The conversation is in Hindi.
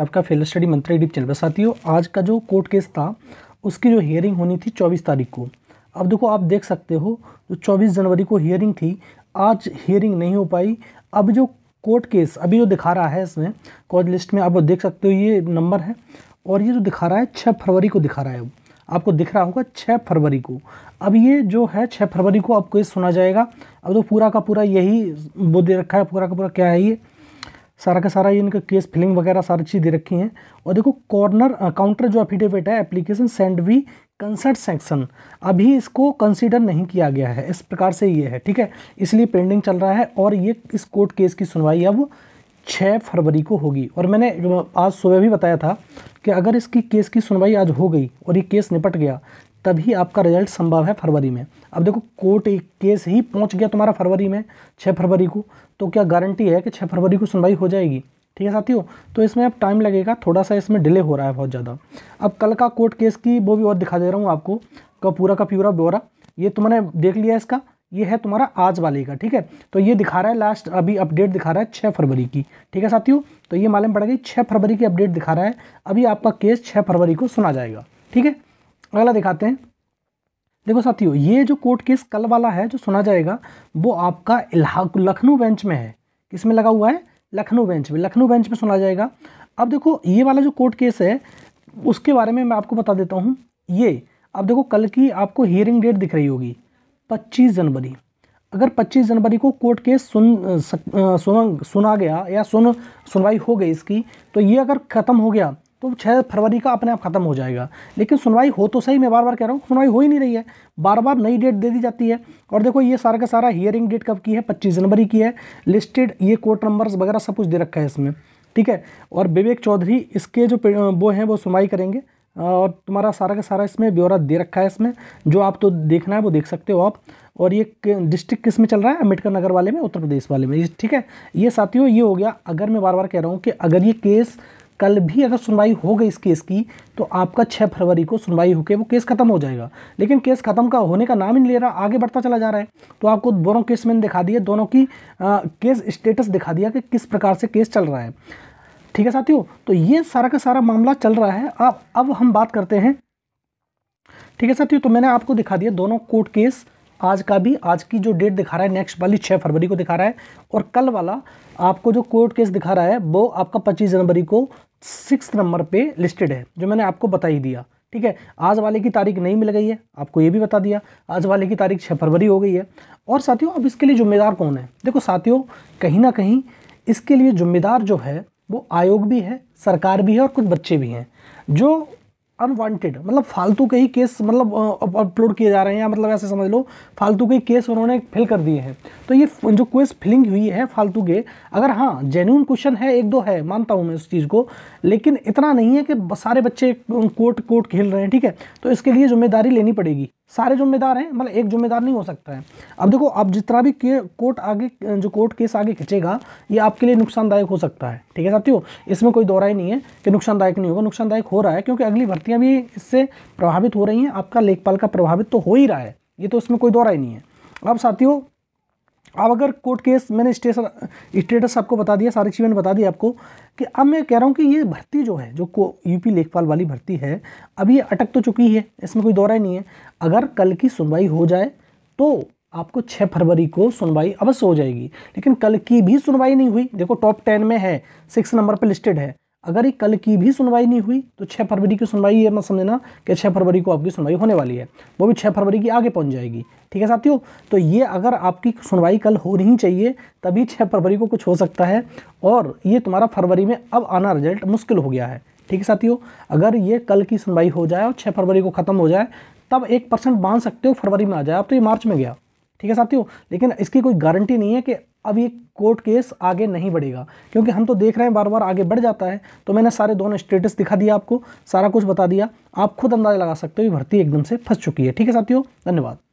आपका फेल स्टडी मंत्री यूट्यूब चैनल पर साथियों आज का जो कोर्ट केस था उसकी जो हियरिंग होनी थी चौबीस तारीख को अब देखो आप देख सकते हो जो चौबीस जनवरी को हियरिंग थी आज हियरिंग नहीं हो पाई अब जो कोर्ट केस अभी जो दिखा रहा है इसमें कॉज लिस्ट में आप देख सकते हो ये नंबर है और ये जो दिखा रहा है छः फरवरी को दिखा रहा है आपको दिख रहा होगा छः फरवरी को अब ये जो है छः फरवरी को आपको ये सुना जाएगा अब तो पूरा का पूरा यही वो दे रखा है पूरा का पूरा क्या है ये सारा का सारा ये इनका केस फिलिंग वगैरह सारी चीज़ दे रखी हैं और देखो कॉर्नर काउंटर जो एफिडेविट है application send we concert section अभी इसको कंसीडर नहीं किया गया है इस प्रकार से ये है ठीक है इसलिए पेंडिंग चल रहा है और ये इस कोर्ट केस की सुनवाई अब छः फरवरी को होगी और मैंने आज सुबह भी बताया था कि अगर इसकी केस की सुनवाई आज हो गई और ये केस निपट गया तभी आपका रिजल्ट संभव है फरवरी में अब देखो कोर्ट एक केस ही पहुंच गया तुम्हारा फरवरी में छः फरवरी को तो क्या गारंटी है कि छः फरवरी को सुनवाई हो जाएगी ठीक है साथियों तो इसमें अब टाइम लगेगा थोड़ा सा इसमें डिले हो रहा है बहुत ज़्यादा अब कल का कोर्ट केस की वो भी और दिखा दे रहा हूँ आपको का पूरा का प्यूरा ब्यौरा ये तुमने देख लिया इसका ये है तुम्हारा आज वाले का ठीक है तो ये दिखा रहा है लास्ट अभी अपडेट दिखा रहा है छः फरवरी की ठीक है साथियों तो ये मालूम पड़ेगा छः फरवरी की अपडेट दिखा रहा है अभी आपका केस छः फरवरी को सुना जाएगा ठीक है अगला दिखाते हैं देखो साथियों ये जो कोर्ट केस कल वाला है जो सुना जाएगा वो आपका लखनऊ बेंच में है किस में लगा हुआ है लखनऊ बेंच में लखनऊ बेंच में सुना जाएगा अब देखो ये वाला जो कोर्ट केस है उसके बारे में मैं आपको बता देता हूँ ये अब देखो कल की आपको हियरिंग डेट दिख रही होगी पच्चीस जनवरी अगर पच्चीस जनवरी को कोर्ट केस सुन सुना सुना गया या सुन सुनवाई हो गई इसकी तो ये अगर ख़त्म हो गया तो छः फरवरी का अपने आप ख़त्म हो जाएगा लेकिन सुनवाई हो तो सही मैं बार बार कह रहा हूँ सुनवाई हो ही नहीं रही है बार बार नई डेट दे दी जाती है और देखो ये सारा का सारा हियरिंग डेट कब की है पच्चीस जनवरी की है लिस्टेड ये कोर्ट नंबर्स वगैरह सब कुछ दे रखा है इसमें ठीक है और विवेक चौधरी इसके जो वो हैं वो सुनवाई करेंगे और तुम्हारा सारा का सारा इसमें ब्यौरा दे रखा है इसमें जो आप तो देखना है वो देख सकते हो आप और ये डिस्ट्रिक्ट किस में चल रहा है अम्बेडकर नगर वाले में उत्तर प्रदेश वाले में ठीक है ये साथियों ये हो गया अगर मैं बार बार कह रहा हूँ कि अगर ये केस कल भी अगर सुनवाई हो गई इस केस की तो आपका छः फरवरी को सुनवाई होकर वो केस खत्म हो जाएगा लेकिन केस खत्म का होने का नाम ही नहीं ले रहा आगे बढ़ता चला जा रहा है तो आपको दोनों केस मैंने दिखा दिए दोनों की आ, केस स्टेटस दिखा दिया कि किस प्रकार से केस चल रहा है ठीक है साथियों तो ये सारा का सारा मामला चल रहा है अब अब हम बात करते हैं ठीक है साथियों तो मैंने आपको दिखा दिया दोनों कोर्ट केस आज का भी आज की जो डेट दिखा रहा है नेक्स्ट वाली छः फरवरी को दिखा रहा है और कल वाला आपको जो कोर्ट केस दिखा रहा है वो आपका पच्चीस जनवरी को सिक्स नंबर पे लिस्टेड है जो मैंने आपको बता ही दिया ठीक है आज वाले की तारीख नहीं मिल गई है आपको ये भी बता दिया आज वाले की तारीख छः फरवरी हो गई है और साथियों अब इसके लिए जिम्मेदार कौन है देखो साथियों कहीं ना कहीं इसके लिए जिम्मेदार जो है वो आयोग भी है सरकार भी है और कुछ बच्चे भी हैं जो अनवांटेड मतलब फालतू के ही केस मतलब अपलोड किए जा रहे हैं या मतलब ऐसे समझ लो फालतू के केस उन्होंने फिल कर दिए हैं तो ये जो क्वेस्ट फिलिंग हुई है फालतू के अगर हाँ जेन्यून क्वेश्चन है एक दो है मानता हूँ मैं उस चीज़ को लेकिन इतना नहीं है कि सारे बच्चे कोर्ट कोर्ट खेल रहे हैं ठीक है तो इसके लिए जिम्मेदारी लेनी पड़ेगी सारे जिम्मेदार हैं मतलब एक जिम्मेदार नहीं हो सकता है अब देखो अब जितना भी कोर्ट आगे जो कोर्ट केस आगे खिंचेगा ये आपके लिए नुकसानदायक हो सकता है ठीक है साथियों इसमें कोई दोहरा ही नहीं है कि नुकसानदायक नहीं होगा नुकसानदायक हो रहा है क्योंकि अगली भर्ती शक्तियाँ भी इससे प्रभावित हो रही हैं आपका लेखपाल का प्रभावित तो हो ही रहा है ये तो इसमें कोई दौरा ही नहीं है अब साथियों अब अगर कोर्ट केस मैंने स्टेशन स्टेटस आपको बता दिया सारी चीज़ें बता दी आपको कि अब मैं कह रहा हूँ कि ये भर्ती जो है जो यूपी लेखपाल वाली भर्ती है अब ये अटक तो चुकी है इसमें कोई दौरा ही नहीं है अगर कल की सुनवाई हो जाए तो आपको 6 फरवरी को सुनवाई अवश्य हो जाएगी लेकिन कल की भी सुनवाई नहीं हुई देखो टॉप टेन में है सिक्स नंबर पर लिस्टेड है अगर ये कल की भी सुनवाई नहीं हुई तो छः फरवरी की सुनवाई ये मत समझना कि छः फरवरी को आपकी सुनवाई होने वाली है वो भी छः फरवरी की आगे पहुंच जाएगी ठीक है साथियों तो ये अगर आपकी सुनवाई कल हो नहीं चाहिए तभी छः फरवरी को कुछ हो सकता है और ये तुम्हारा फरवरी में अब आना रिजल्ट मुश्किल हो गया है ठीक है साथियों अगर ये कल की सुनवाई हो जाए और छः फरवरी को ख़त्म हो जाए तब एक परसेंट बांध सकते हो फरवरी में आ जाए अब तो ये मार्च में गया ठीक है साथियों लेकिन इसकी कोई गारंटी नहीं है कि अब ये कोर्ट केस आगे नहीं बढ़ेगा क्योंकि हम तो देख रहे हैं बार बार आगे बढ़ जाता है तो मैंने सारे दोनों स्टेटस दिखा दिया आपको सारा कुछ बता दिया आप खुद अंदाजा लगा सकते हो ये भर्ती एकदम से फंस चुकी है ठीक है साथियों धन्यवाद